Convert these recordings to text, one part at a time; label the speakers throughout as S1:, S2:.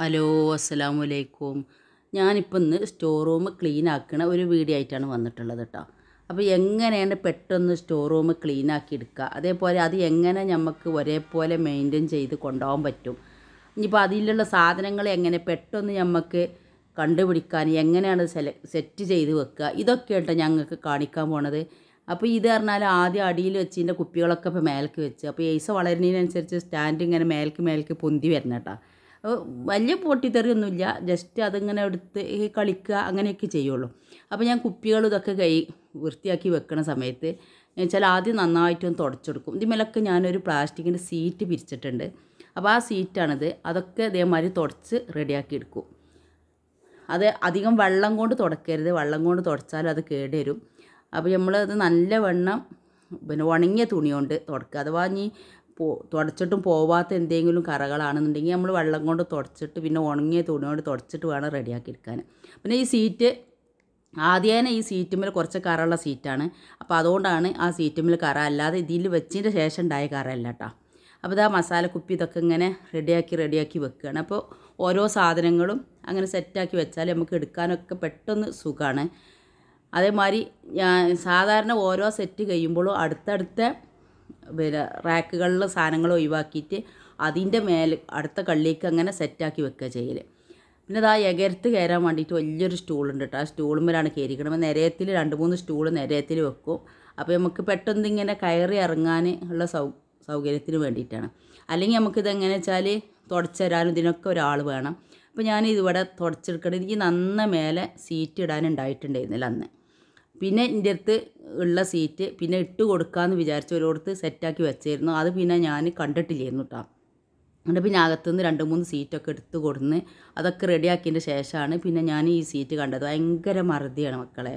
S1: hello വലൈക്കും ഞാനിപ്പോൾ ഇന്ന് സ്റ്റോർ റൂം ക്ലീൻ ആക്കുന്ന ഒരു വീഡിയോ ആയിട്ടാണ് വന്നിട്ടുള്ളത് കേട്ടോ അപ്പോൾ എങ്ങനെയാണ് പെട്ടെന്ന് സ്റ്റോർ റൂം ക്ലീൻ ആക്കി എടുക്കുക അതേപോലെ അത് എങ്ങനെ നമുക്ക് ഒരേപോലെ മെയിൻറ്റെയിൻ ചെയ്ത് കൊണ്ടുപോകാൻ പറ്റും ഇനിയിപ്പോൾ അതിലുള്ള സാധനങ്ങൾ എങ്ങനെ പെട്ടെന്ന് നമുക്ക് കണ്ടുപിടിക്കാൻ എങ്ങനെയാണ് സെറ്റ് ചെയ്ത് വെക്കുക ഇതൊക്കെ കേട്ടോ ഞങ്ങൾക്ക് കാണിക്കാൻ പോണത് അപ്പോൾ ഇത് പറഞ്ഞാൽ ആദ്യം അടിയിൽ ഇതിൻ്റെ കുപ്പികളൊക്കെ ഇപ്പോൾ മേൽക്ക് വെച്ച് അപ്പോൾ ഏസ വളരുന്നതിനനുസരിച്ച് സ്റ്റാൻഡ് ഇങ്ങനെ മേൽക്ക് മേൽക്ക് പൊന്തി വരണം കേട്ടോ വലിയ പൊട്ടിത്തെറിയൊന്നുമില്ല ജസ്റ്റ് അതിങ്ങനെ എടുത്ത് കളിക്കുക അങ്ങനെയൊക്കെ ചെയ്യുള്ളൂ അപ്പോൾ ഞാൻ കുപ്പികൾ ഇതൊക്കെ കൈ വൃത്തിയാക്കി വെക്കണ സമയത്ത് ചില ആദ്യം നന്നായിട്ടൊന്ന് തുടച്ചെടുക്കും ഇതിമേലൊക്കെ ഞാനൊരു പ്ലാസ്റ്റിക്കിൻ്റെ സീറ്റ് പിരിച്ചിട്ടുണ്ട് അപ്പോൾ ആ സീറ്റാണിത് അതൊക്കെ ഇതേമാതിരി തുടച്ച് റെഡിയാക്കി എടുക്കും അത് അധികം വെള്ളം കൊണ്ട് തുടക്കരുത് വെള്ളം കൊണ്ട് തുടച്ചാൽ അത് കേടുവരും അപ്പോൾ നമ്മൾ നല്ല വെണ്ണം പിന്നെ ഉണങ്ങിയ തുണി കൊണ്ട് തുടക്കുക അഥവാ ഇനി പോ തുടച്ചിട്ടും പോവാത്ത എന്തെങ്കിലും കറകളാണെന്നുണ്ടെങ്കിൽ നമ്മൾ വെള്ളം കൊണ്ട് തുടച്ചിട്ട് പിന്നെ ഉണങ്ങിയ തുണി കൊണ്ട് തുടച്ചിട്ട് വേണം റെഡിയാക്കി എടുക്കാൻ പിന്നെ ഈ സീറ്റ് ആദ്യമേ ഈ സീറ്റുമ്മൽ കുറച്ച് കറുള്ള സീറ്റാണ് അപ്പോൾ അതുകൊണ്ടാണ് ആ സീറ്റുമ്മൽ കറ അല്ലാതെ ഇതിൽ വെച്ചതിൻ്റെ ശേഷം ഉണ്ടായ കറയല്ല കേട്ടോ അപ്പോൾ ഇതാ കുപ്പി ഇതൊക്കെ ഇങ്ങനെ റെഡിയാക്കി റെഡിയാക്കി വെക്കുകയാണ് അപ്പോൾ ഓരോ സാധനങ്ങളും അങ്ങനെ സെറ്റാക്കി വെച്ചാൽ നമുക്ക് എടുക്കാനൊക്കെ പെട്ടെന്ന് സുഖമാണ് അതേമാതിരി സാധാരണ ഓരോ സെറ്റ് കഴിയുമ്പോഴും അടുത്തടുത്ത പിന്നെ റാക്കുകളിൽ സാധനങ്ങൾ ഒഴിവാക്കിയിട്ട് അതിൻ്റെ മേലെ അടുത്ത കള്ളിക്ക് അങ്ങനെ സെറ്റാക്കി വെക്കുക ചെയ്യൽ പിന്നെ അതാ എകരത്ത് കയറാൻ വേണ്ടിയിട്ട് വലിയൊരു സ്റ്റൂൾ ഉണ്ട് കേട്ടോ ആ സ്റ്റൂളുമ്മലാണ് കയറിക്കണം നിരയത്തിൽ രണ്ട് മൂന്ന് സ്റ്റൂൾ നിരയത്തിൽ വെക്കും അപ്പോൾ നമുക്ക് പെട്ടെന്ന് ഇങ്ങനെ കയറി ഇറങ്ങാൻ ഉള്ള സൗ സൗകര്യത്തിന് വേണ്ടിയിട്ടാണ് അല്ലെങ്കിൽ നമുക്കിതെങ്ങനെ വെച്ചാൽ തുടച്ചരാനും ഇതിനൊക്കെ ഒരാൾ വേണം അപ്പോൾ ഞാൻ ഇതിവിടെ തുടച്ചെടുക്കണം എനിക്ക് നന്ന മേലെ സീറ്റ് ഇടാനുണ്ടായിട്ടുണ്ടായിരുന്നില്ല അന്ന് പിന്നെ എൻ്റെ അടുത്ത് ഉള്ള സീറ്റ് പിന്നെ ഇട്ട് കൊടുക്കാമെന്ന് വിചാരിച്ച് ഒരിടത്ത് സെറ്റാക്കി വെച്ചിരുന്നു അത് പിന്നെ ഞാൻ കണ്ടിട്ടില്ലായിരുന്നു കേട്ടോ എന്നിട്ട് പിന്നെ അകത്തുനിന്ന് രണ്ട് മൂന്ന് സീറ്റൊക്കെ എടുത്ത് കൊടുന്ന് അതൊക്കെ റെഡിയാക്കിയതിൻ്റെ ശേഷമാണ് പിന്നെ ഞാൻ ഈ സീറ്റ് കണ്ടത് ഭയങ്കര മറുതിയാണ് മക്കളെ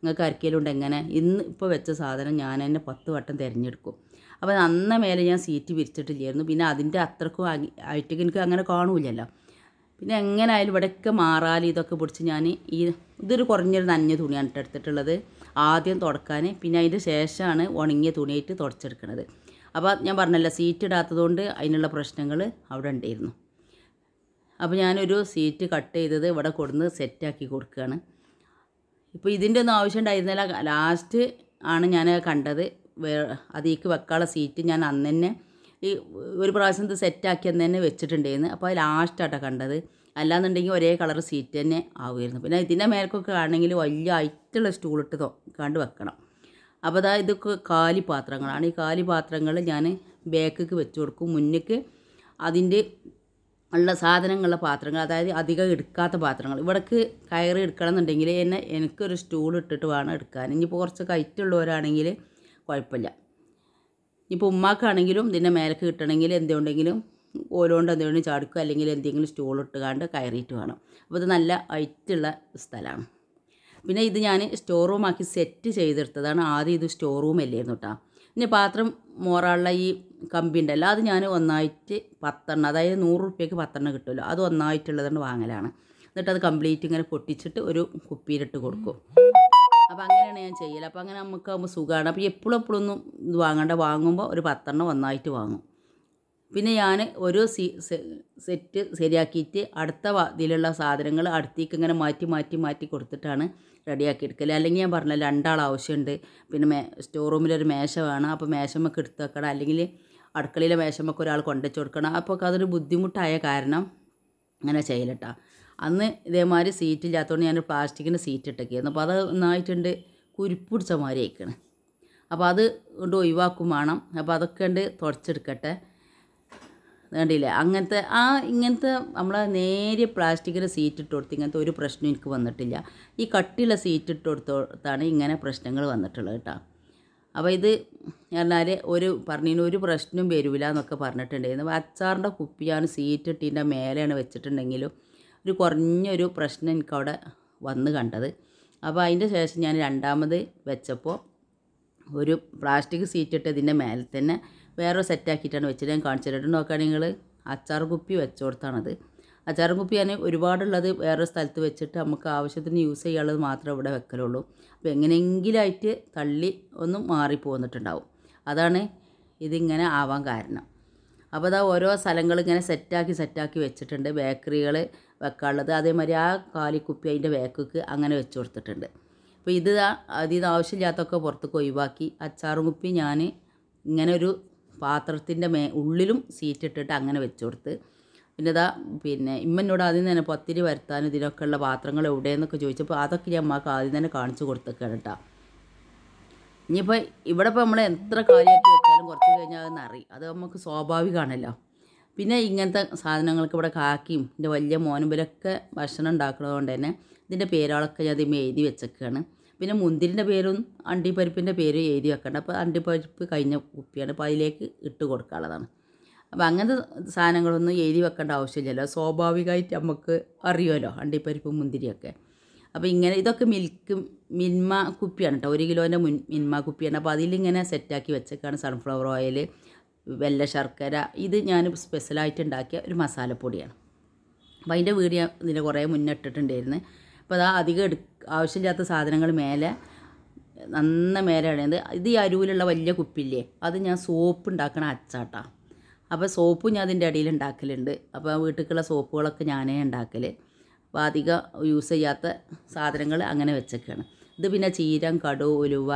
S1: നിങ്ങൾക്ക് അരക്കയിലുണ്ട് എങ്ങനെ ഇന്ന് ഇപ്പോൾ വെച്ച സാധനം ഞാൻ തന്നെ പത്ത് വട്ടം തിരഞ്ഞെടുക്കും അപ്പോൾ അന്ന മേലെ ഞാൻ സീറ്റ് വിരിച്ചിട്ടില്ലായിരുന്നു പിന്നെ അതിൻ്റെ അത്രക്കും ആയിട്ട് എനിക്ക് അങ്ങനെ കാണൂല്ലല്ലോ പിന്നെ ആയാലും ഇവിടെയൊക്കെ മാറാൽ ഇതൊക്കെ പിടിച്ച് ഞാൻ ഈ ഇതൊരു കുറഞ്ഞൊരു നഞ്ഞ തുണിയാണ് എടുത്തിട്ടുള്ളത് ആദ്യം തുടക്കാൻ പിന്നെ അതിൻ്റെ ശേഷമാണ് ഉണങ്ങിയ തുണിയായിട്ട് തുടച്ചെടുക്കുന്നത് അപ്പോൾ ഞാൻ പറഞ്ഞല്ലോ സീറ്റ് ഇടാത്തതുകൊണ്ട് അതിനുള്ള പ്രശ്നങ്ങൾ അവിടെ ഉണ്ടായിരുന്നു അപ്പോൾ ഞാനൊരു സീറ്റ് കട്ട് ചെയ്തത് ഇവിടെ കൊടുന്ന് സെറ്റാക്കി കൊടുക്കുകയാണ് ഇപ്പോൾ ഇതിൻ്റെ ഒന്നും ആവശ്യം ഉണ്ടായിരുന്നില്ല ലാസ്റ്റ് ആണ് ഞാൻ കണ്ടത് വേ അതിലേക്ക് വെക്കാനുള്ള സീറ്റ് ഞാൻ അന്ന് തന്നെ ഈ ഒരു പ്രാവശ്യം ഇത് സെറ്റാക്കി അന്ന് തന്നെ വെച്ചിട്ടുണ്ടായിരുന്നു അപ്പോൾ അത് ലാസ്റ്റാട്ടോ കണ്ടത് അല്ലാന്നുണ്ടെങ്കിൽ ഒരേ കളർ സീറ്റ് തന്നെ ആവുമായിരുന്നു പിന്നെ ഇതിൻ്റെ മേൽക്കൊക്കെ ആണെങ്കിൽ വലിയ ഐറ്റുള്ള സ്റ്റൂളിട്ട് കണ്ട് വെക്കണം അപ്പോൾ അതാ ഇതൊക്കെ കാലി പാത്രങ്ങളാണ് ഈ കാലി പാത്രങ്ങൾ ഞാൻ ബാക്കിക്ക് വെച്ച് കൊടുക്കും മുന്നേക്ക് അതിൻ്റെ ഉള്ള സാധനങ്ങളുള്ള പാത്രങ്ങൾ അതായത് അധികം എടുക്കാത്ത പാത്രങ്ങൾ ഇവിടേക്ക് കയറി എടുക്കണം എന്നുണ്ടെങ്കിൽ എന്നെ എനിക്കൊരു സ്റ്റൂൾ ഇട്ടിട്ട് വേണം എടുക്കാൻ ഇനിയിപ്പോൾ കുറച്ച് കയറ്റുള്ളവരാണെങ്കിൽ കുഴപ്പമില്ല ഇനിയിപ്പോൾ ഉമ്മാക്കാണെങ്കിലും ഇതിൻ്റെ മേലേക്ക് കിട്ടണമെങ്കിൽ എന്തുണ്ടെങ്കിലും ഓരോണ്ട് എന്തെങ്കിലും ചാടുക്കുക അല്ലെങ്കിൽ എന്തെങ്കിലും സ്റ്റൂൾ ഇട്ടുകാണ്ട് കയറിയിട്ട് വേണം അപ്പോൾ ഇത് നല്ല ഐറ്റുള്ള സ്ഥലമാണ് പിന്നെ ഇത് ഞാൻ സ്റ്റോർ റൂമാക്കി സെറ്റ് ചെയ്തെടുത്തതാണ് ആദ്യം ഇത് സ്റ്റോർ റൂം അല്ലായിരുന്നു കേട്ടോ പിന്നെ പാത്രം മോറാളുള്ള ഈ കമ്പി ഉണ്ടല്ലോ അത് ഞാൻ ഒന്നായിട്ട് പത്തെണ്ണം അതായത് നൂറ് റുപ്യക്ക് പത്തെണ്ണം കിട്ടുമല്ലോ അത് ഒന്നായിട്ടുള്ളതുകൊണ്ട് വാങ്ങലാണ് എന്നിട്ട് അത് കംപ്ലീറ്റ് ഇങ്ങനെ പൊട്ടിച്ചിട്ട് ഒരു കുപ്പിയിലിട്ട് കൊടുക്കും അപ്പോൾ അങ്ങനെയാണ് ഞാൻ ചെയ്യൽ അപ്പോൾ അങ്ങനെ നമുക്ക് ആകുമ്പോൾ സുഖമാണ് അപ്പോൾ എപ്പോഴും എപ്പോഴൊന്നും ഇത് വാങ്ങേണ്ട വാങ്ങുമ്പോൾ ഒരു പത്തെണ്ണം ഒന്നായിട്ട് വാങ്ങും പിന്നെ ഞാൻ ഓരോ സീ സെറ്റ് ശരിയാക്കിയിട്ട് അടുത്ത ഇതിലുള്ള സാധനങ്ങൾ അടുത്തേക്ക് ഇങ്ങനെ മാറ്റി മാറ്റി മാറ്റി കൊടുത്തിട്ടാണ് റെഡിയാക്കി എടുക്കൽ അല്ലെങ്കിൽ ഞാൻ പറഞ്ഞ രണ്ടാൾ ആവശ്യമുണ്ട് പിന്നെ മേ സ്റ്റോർ റൂമിലൊരു മേശ വേണം അപ്പോൾ മേശമൊക്കെ എടുത്ത് വെക്കണം അല്ലെങ്കിൽ അടുക്കളയിലെ മേശമൊക്കെ ഒരാൾ കൊണ്ടുവച്ച് കൊടുക്കണം അപ്പോൾ അതൊരു ബുദ്ധിമുട്ടായ കാരണം അങ്ങനെ ചെയ്യലട്ടാ അന്ന് ഇതേമാതിരി സീറ്റ് ഇല്ലാത്തതുകൊണ്ട് ഞാൻ പ്ലാസ്റ്റിക്കിൻ്റെ സീറ്റ് ഇട്ടൊക്കെയായിരുന്നു അപ്പോൾ അത് നന്നായിട്ടുണ്ട് കുരുപ്പിടിച്ച മാതിരി ആയിക്കണ് അപ്പോൾ അത് കൊണ്ട് ഒഴിവാക്കും വേണം അപ്പോൾ അതൊക്കെ ഉണ്ട് തുടച്ചെടുക്കട്ടെ കണ്ടില്ലേ അങ്ങനത്തെ ആ ഇങ്ങനത്തെ നമ്മൾ നേരെ പ്ലാസ്റ്റിക്കിൻ്റെ സീറ്റ് ഇട്ട് കൊടുത്ത് ഇങ്ങനത്തെ ഒരു പ്രശ്നം എനിക്ക് വന്നിട്ടില്ല ഈ കട്ടിയുള്ള സീറ്റ് ഇട്ട് കൊടുത്തോടത്താണ് ഇങ്ങനെ പ്രശ്നങ്ങൾ വന്നിട്ടുള്ളത് കേട്ടോ അപ്പോൾ ഇത് പറഞ്ഞാൽ ഒരു പറഞ്ഞതിന് ഒരു പ്രശ്നവും വരില്ല എന്നൊക്കെ പറഞ്ഞിട്ടുണ്ടായിരുന്നു അച്ചാറിൻ്റെ കുപ്പിയാണ് സീറ്റ് ഇട്ടിൻ്റെ മേലെയാണ് വെച്ചിട്ടുണ്ടെങ്കിലും ഒരു കുറഞ്ഞൊരു പ്രശ്നം എനിക്കവിടെ വന്ന് കണ്ടത് അപ്പോൾ അതിൻ്റെ ശേഷം ഞാൻ രണ്ടാമത് വെച്ചപ്പോൾ ഒരു പ്ലാസ്റ്റിക് സീറ്റ് ഇതിൻ്റെ മേലെ തന്നെ വേറൊരു സെറ്റാക്കിയിട്ടാണ് വെച്ചത് ഞാൻ കാണിച്ചു തരാം നോക്കുകയാണെങ്കിൽ നിങ്ങൾ അച്ചാർ കുപ്പി വെച്ചു കൊടുത്താണത് അച്ചാർ കുപ്പി ഞാൻ ഒരുപാടുള്ളത് വേറെ സ്ഥലത്ത് വെച്ചിട്ട് നമുക്ക് ആവശ്യത്തിന് യൂസ് ചെയ്യാനുള്ളത് മാത്രമേ ഇവിടെ വെക്കലുള്ളൂ അപ്പോൾ എങ്ങനെയെങ്കിലായിട്ട് തള്ളി ഒന്നും മാറിപ്പോന്നിട്ടുണ്ടാവും അതാണ് ഇതിങ്ങനെ ആവാൻ കാരണം അപ്പോൾ അതാ ഓരോ സ്ഥലങ്ങൾ ഇങ്ങനെ സെറ്റാക്കി സെറ്റാക്കി വെച്ചിട്ടുണ്ട് ബേക്കറികൾ വെക്കാനുള്ളത് അതേമാതിരി ആ കാലിക്കുപ്പി അതിൻ്റെ ബേക്കക്ക് അങ്ങനെ വെച്ച് കൊടുത്തിട്ടുണ്ട് അപ്പോൾ ഇത് അതിന് ആവശ്യമില്ലാത്തൊക്കെ പുറത്തേക്ക് ഒഴിവാക്കി അച്ചാറും കുപ്പി ഞാൻ ഇങ്ങനെ ഒരു പാത്രത്തിൻ്റെ മേ ഉള്ളിലും സീറ്റ് ഇട്ടിട്ട് അങ്ങനെ വെച്ചു കൊടുത്ത് പിന്നെ ഇതാ പിന്നെ ഇമ്മനോട് ആദ്യം തന്നെ പത്തിരി വരുത്താനും ഇതിനൊക്കെയുള്ള പാത്രങ്ങൾ എവിടെയെന്നൊക്കെ ചോദിച്ചപ്പോൾ അതൊക്കെ ഞാൻ അമ്മക്ക് ആദ്യം തന്നെ കാണിച്ചു കൊടുത്തൊക്കെയാണ് കേട്ടോ ഇനിയിപ്പോൾ ഇവിടെ ഇപ്പോൾ നമ്മൾ എത്ര കാര്യമായിട്ട് വെച്ചാലും കുറച്ച് കഴിഞ്ഞാൽ അത് നറി അത് നമുക്ക് സ്വാഭാവികമാണല്ലോ പിന്നെ ഇങ്ങനത്തെ സാധനങ്ങൾക്ക് ഇവിടെ കാക്കിയും എൻ്റെ വലിയ മോനുമ്പിലൊക്കെ ഇവരൊക്കെ ഭക്ഷണം ഉണ്ടാക്കുന്നതുകൊണ്ട് തന്നെ ഇതിൻ്റെ പേരുകളൊക്കെ ഞാൻ അതിമേ എഴുതി വെച്ചേക്കാണ് പിന്നെ മുന്തിരിൻ്റെ പേരും അണ്ടിപ്പരിപ്പിൻ്റെ പേരും എഴുതി വെക്കേണ്ട അപ്പോൾ അണ്ടിപ്പരിപ്പ് കഴിഞ്ഞ കുപ്പിയാണ് അപ്പോൾ അതിലേക്ക് ഇട്ട് കൊടുക്കാനുള്ളതാണ് അപ്പോൾ അങ്ങനത്തെ സാധനങ്ങളൊന്നും എഴുതി വെക്കേണ്ട ആവശ്യമില്ലല്ലോ സ്വാഭാവികമായിട്ട് നമുക്ക് അറിയുമല്ലോ അണ്ടിപ്പരിപ്പും മുന്തിരിയൊക്കെ അപ്പോൾ ഇങ്ങനെ ഇതൊക്കെ മിൽക്ക് മിൻമ കുപ്പിയാണ് കേട്ടോ ഒരു കിലോൻ്റെ മുൻ മിൻമ കുപ്പിയാണ് അപ്പോൾ അതിലിങ്ങനെ സെറ്റാക്കി വെച്ചേക്കാണ് സൺഫ്ലവർ ഓയിൽ വെള്ള ശർക്കര ഇത് ഞാൻ സ്പെഷ്യലായിട്ട് ഉണ്ടാക്കിയ ഒരു മസാലപ്പൊടിയാണ് അപ്പോൾ അതിൻ്റെ വീട് ഞാൻ ഇതിൻ്റെ കുറേ മുന്നിട്ടിട്ടുണ്ടായിരുന്നു അപ്പോൾ അത് അധികം എടുക്കും ആവശ്യമില്ലാത്ത സാധനങ്ങൾ മേലെ നന്ന മേലെ ഇടയത് ഇത് ഈ അരുവിലുള്ള വലിയ കുപ്പില്ലേ അത് ഞാൻ സോപ്പ് ഉണ്ടാക്കണ അച്ചാട്ടാ അപ്പോൾ സോപ്പ് ഞാൻ അതിൻ്റെ അടിയിൽ ഉണ്ടാക്കലുണ്ട് അപ്പോൾ വീട്ടിലുള്ള സോപ്പുകളൊക്കെ ഞാനേ ഉണ്ടാക്കൽ അപ്പോൾ അധികം യൂസ് ചെയ്യാത്ത സാധനങ്ങൾ അങ്ങനെ വെച്ചൊക്കെയാണ് ഇത് പിന്നെ ചീരം കടു ഉലുവ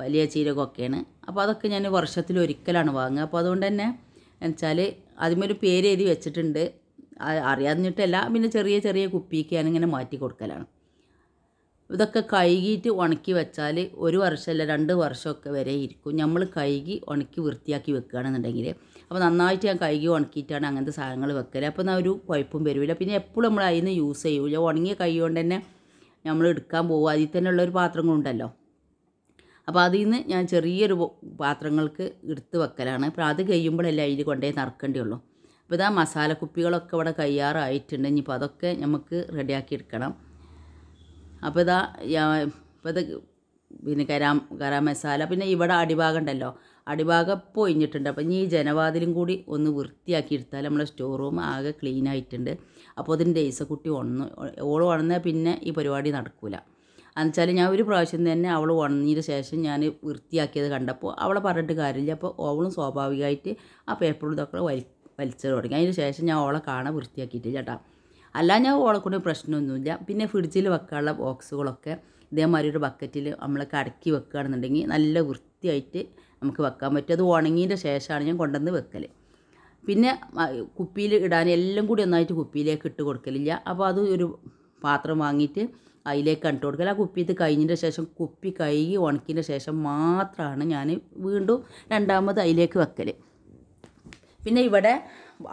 S1: വലിയ ചീരകമൊക്കെയാണ് അപ്പോൾ അതൊക്കെ ഞാൻ വർഷത്തിൽ ഒരിക്കലാണ് വാങ്ങുക അപ്പോൾ അതുകൊണ്ട് തന്നെ എന്നുവെച്ചാൽ അതിമൊരു പേര് എഴുതി വെച്ചിട്ടുണ്ട് അറിയാതിഞ്ഞിട്ടല്ല പിന്നെ ചെറിയ ചെറിയ കുപ്പിക്ക് ഞാനിങ്ങനെ മാറ്റി കൊടുക്കലാണ് ഇതൊക്കെ കഴുകിയിട്ട് ഉണക്കി വെച്ചാൽ ഒരു വർഷമല്ല രണ്ട് വർഷമൊക്കെ വരെ ഇരിക്കും നമ്മൾ കഴുകി ഉണക്കി വൃത്തിയാക്കി വെക്കുകയാണെന്നുണ്ടെങ്കിൽ അപ്പോൾ നന്നായിട്ട് ഞാൻ കഴുകി ഉണക്കിയിട്ടാണ് അങ്ങനത്തെ സാധനങ്ങൾ വെക്കല് അപ്പോൾ ഒരു കുഴപ്പം വരുവില്ല പിന്നെ എപ്പോഴും നമ്മൾ അതിൽ നിന്ന് യൂസ് ചെയ്യൂല ഉണങ്ങിയ കൈ കൊണ്ട് തന്നെ നമ്മൾ എടുക്കാൻ പോകും അതിൽ തന്നെ ഉള്ളൊരു പാത്രങ്ങളുണ്ടല്ലോ അപ്പോൾ അതിൽ നിന്ന് ഞാൻ ചെറിയൊരു പാത്രങ്ങൾക്ക് എടുത്ത് വെക്കലാണ് അപ്പോൾ അത് കഴിയുമ്പോഴല്ലേ അതിൽ കൊണ്ടുപോയി നറുക്കേണ്ടിയുള്ളൂ അപ്പോൾ ഇതാ മസാലക്കുപ്പികളൊക്കെ ഇവിടെ കയ്യാറായിട്ടുണ്ടെങ്കിൽ ഇപ്പോൾ അതൊക്കെ നമുക്ക് റെഡിയാക്കി എടുക്കണം അപ്പോൾ ഇതാ ഇപ്പോൾ ഇത് പിന്നെ കരാ കറാ മസാല പിന്നെ ഇവിടെ അടിഭാഗം ഉണ്ടല്ലോ അടിഭാഗം പൊയിഞ്ഞിട്ടുണ്ട് അപ്പം ഇനി ഈ ജനവാതിലും കൂടി ഒന്ന് വൃത്തിയാക്കി എടുത്താൽ നമ്മളെ സ്റ്റോർ റൂം ആകെ ക്ലീൻ ആയിട്ടുണ്ട് അപ്പോൾ അതിൻ്റെ ഈസക്കുട്ടി ഉണന്ന് ഓൾ ഉണന്നാൽ പിന്നെ ഈ പരിപാടി നടക്കില്ല എന്നുവെച്ചാൽ ഞാൻ ഒരു പ്രാവശ്യം തന്നെ അവൾ ഉണങ്ങിയതിന് ശേഷം ഞാൻ വൃത്തിയാക്കിയത് കണ്ടപ്പോൾ അവളെ പറഞ്ഞിട്ട് കാര്യമില്ല അപ്പോൾ അവളും സ്വാഭാവികമായിട്ട് ആ പേപ്പറും ഇതൊക്കെ വലി വലിച്ചു തുടങ്ങി അതിന് ശേഷം ഞാൻ അവളെ കാണാൻ വൃത്തിയാക്കിയിട്ടില്ല ചേട്ടാ അല്ല ഞാൻ ഓളക്കൊണ്ട് പ്രശ്നമൊന്നുമില്ല പിന്നെ ഫ്രിഡ്ജിൽ വെക്കാനുള്ള ബോക്സുകളൊക്കെ ഇതേമാതിരി ഒരു ബക്കറ്റിൽ നമ്മളൊക്കെ അടക്കി വെക്കുകയാണെന്നുണ്ടെങ്കിൽ നല്ല വൃത്തിയായിട്ട് നമുക്ക് വെക്കാൻ പറ്റും അത് ഉണങ്ങിയതിൻ്റെ ശേഷമാണ് ഞാൻ കൊണ്ടുവന്ന് വെക്കൽ പിന്നെ കുപ്പിയിൽ ഇടാൻ എല്ലാം കൂടി ഒന്നായിട്ട് കുപ്പിയിലേക്ക് ഇട്ട് കൊടുക്കലില്ല അപ്പോൾ അത് ഒരു പാത്രം വാങ്ങിയിട്ട് അതിലേക്ക് കണ്ടു കൊടുക്കൽ ആ കുപ്പിത്ത് കഴിഞ്ഞതിൻ്റെ ശേഷം കുപ്പി കഴുകി ഉണക്കിൻ്റെ ശേഷം മാത്രമാണ് ഞാൻ വീണ്ടും രണ്ടാമത് അതിലേക്ക് വെക്കൽ പിന്നെ ഇവിടെ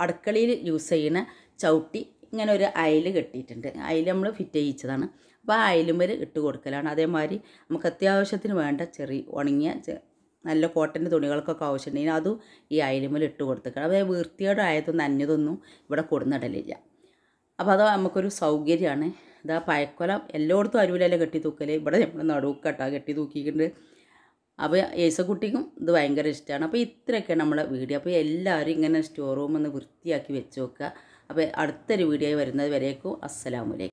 S1: അടുക്കളയിൽ യൂസ് ചെയ്യുന്ന ചവിട്ടി ഇങ്ങനെ ഒരു അയൽ കെട്ടിയിട്ടുണ്ട് അയൽ നമ്മൾ ഫിറ്റ് ചെയ്യിച്ചതാണ് അപ്പോൾ ആ വരെ ഇട്ട് കൊടുക്കലാണ് അതേമാതിരി നമുക്ക് അത്യാവശ്യത്തിന് വേണ്ട ചെറിയ ഉണങ്ങിയ നല്ല കോട്ടൻ്റെ തുണികൾക്കൊക്കെ ആവശ്യമുണ്ടെങ്കിൽ അതും ഈ അയലുമ്മൽ ഇട്ട് കൊടുത്തേക്കണം അപ്പോൾ വൃത്തിയോടെ ആയതൊന്നും അന്യതൊന്നും ഇവിടെ കൊടുന്നിടലില്ല അപ്പോൾ അത് നമുക്കൊരു സൗകര്യമാണ് ഇതാ പഴക്കൊലം എല്ലായിടത്തും അരുവിലല്ലേ കെട്ടി തൂക്കൽ ഇവിടെ നമ്മൾ നടുക്കട്ടാ കെട്ടി തൂക്കിയിട്ടുണ്ട് അപ്പോൾ കുട്ടിക്കും ഇത് ഭയങ്കര ഇഷ്ടമാണ് അപ്പോൾ ഇത്രയൊക്കെയാണ് നമ്മളെ വീഡിയോ അപ്പോൾ എല്ലാവരും ഇങ്ങനെ സ്റ്റോർ റൂം ഒന്ന് വൃത്തിയാക്കി വെച്ച് നോക്കുക അപ്പോൾ അടുത്തൊരു വീഡിയോ വരുന്നത് വരേക്കും അസ്സലാമലൈക്കും